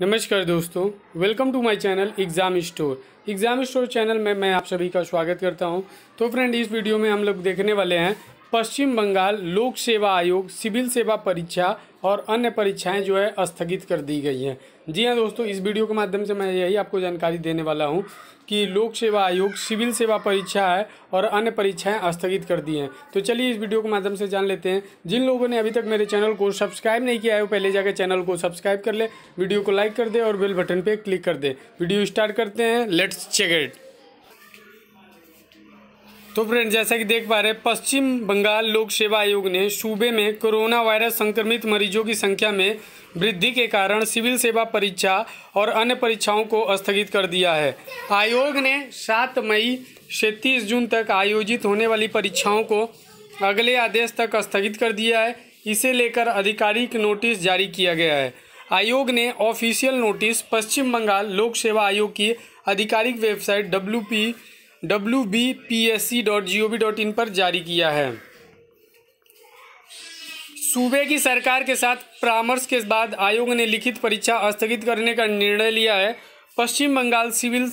नमस्कार दोस्तों welcome to my channel exam store exam store channel में मैं आप सभी का स्वागत करता हूं तो फ्रेंड इस वीडियो में हम लोग देखने वाले हैं पश्चिम बंगाल लोक सेवा आयोग सिविल सेवा परीक्षा और अन्य परीक्षाएं जो है स्थगित कर दी गई हैं जी हाँ दोस्तों इस वीडियो के माध्यम से मैं यही आपको जानकारी देने वाला हूँ कि लोक सेवा आयोग सिविल सेवा परीक्षा है और अन्य परीक्षाएं स्थगित कर दी हैं तो चलिए इस वीडियो के माध्यम से जान लेते हैं जिन लोगों ने अभी तक मेरे चैनल को सब्सक्राइब नहीं किया है वो पहले जाकर चैनल को सब्सक्राइब कर ले वीडियो को लाइक कर दे और बेल बटन पर क्लिक कर दे वीडियो स्टार्ट करते हैं लेट्स चेक इट तो फ्रेंड जैसा कि देख पा रहे पश्चिम बंगाल लोक सेवा आयोग ने सूबे में कोरोना वायरस संक्रमित मरीजों की संख्या में वृद्धि के कारण सिविल सेवा परीक्षा और अन्य परीक्षाओं को स्थगित कर दिया है आयोग ने 7 मई से 30 जून तक आयोजित होने वाली परीक्षाओं को अगले आदेश तक स्थगित कर दिया है इसे लेकर आधिकारिक नोटिस जारी किया गया है आयोग ने ऑफिशियल नोटिस पश्चिम बंगाल लोक सेवा आयोग की आधिकारिक website W W B P S C dot G O V dot in पर जारी किया है सूबे की सरकार के साथ परामर्श के बाद आयोग ने लिखित परीक्षा स्थगित करने का निर्णय लिया है Paschim Bangal civil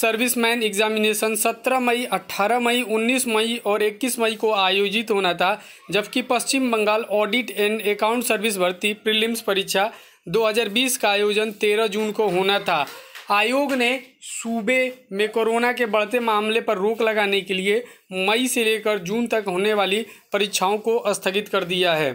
serviceman examination 17 मई 18 मई 19 मई और 21 मई को आयोजित होना था जबकि Paschim Bangal audit and account service भर्ती प्रीलिम्स परीक्षा 2020 का आयोजन 13 जून को होना था आयोग ने सूबे में कोरोना के बढ़ते मामले पर रोक लगाने के लिए मई से लेकर जून तक होने वाली परीक्षाओं को स्थगित कर दिया है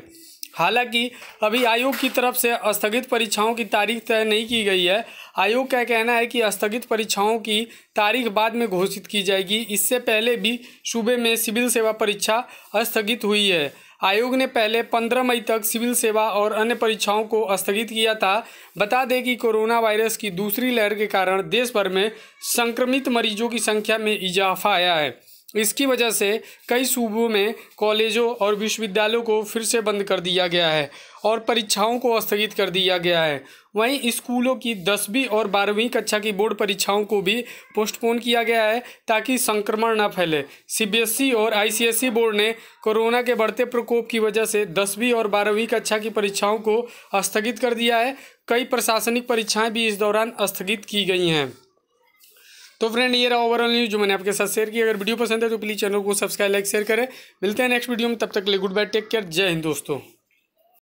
हालांकि अभी आयोग की तरफ से स्थगित परीक्षाओं की तारीख तय नहीं की गई है आयोग का कहना है कि स्थगित परीक्षाओं की तारीख बाद में घोषित की जाएगी इससे पहले भी सूबे में सिविल सेवा परीक्षा स्थगित हुई है आयोग ने पहले 15 मई तक सिविल सेवा और अन्य परीक्षाओं को स्थगित किया था बता दें कि कोरोना वायरस की दूसरी लहर के कारण देश भर में संक्रमित मरीजों की संख्या में इजाफा आया है इसकी वजह से कई सूबों में कॉलेजों और विश्वविद्यालयों को फिर से बंद कर दिया गया है और परीक्षाओं को स्थगित कर दिया गया है वहीं स्कूलों की दसवीं और बारहवीं कक्षा की बोर्ड परीक्षाओं को भी पोस्टपोन किया गया है ताकि संक्रमण न फैले सीबीएसई और आईसीएसई बोर्ड ने कोरोना के बढ़ते प्रकोप की वजह से दसवीं और बारहवीं कक्षा की परीक्षाओं को स्थगित कर दिया है कई प्रशासनिक परीक्षाएँ भी इस दौरान स्थगित की गई हैं तो फ्रेंड ये रहा ओवरऑल न्यूज़ जो मैंने आपके साथ शेयर की अगर वीडियो पसंद है तो प्लीज़ चैनल को सब्सक्राइब लाइक शेयर करें मिलते हैं नेक्स्ट वीडियो में तब तक ले गुड बाय टेक केयर जय हिंद दोस्तों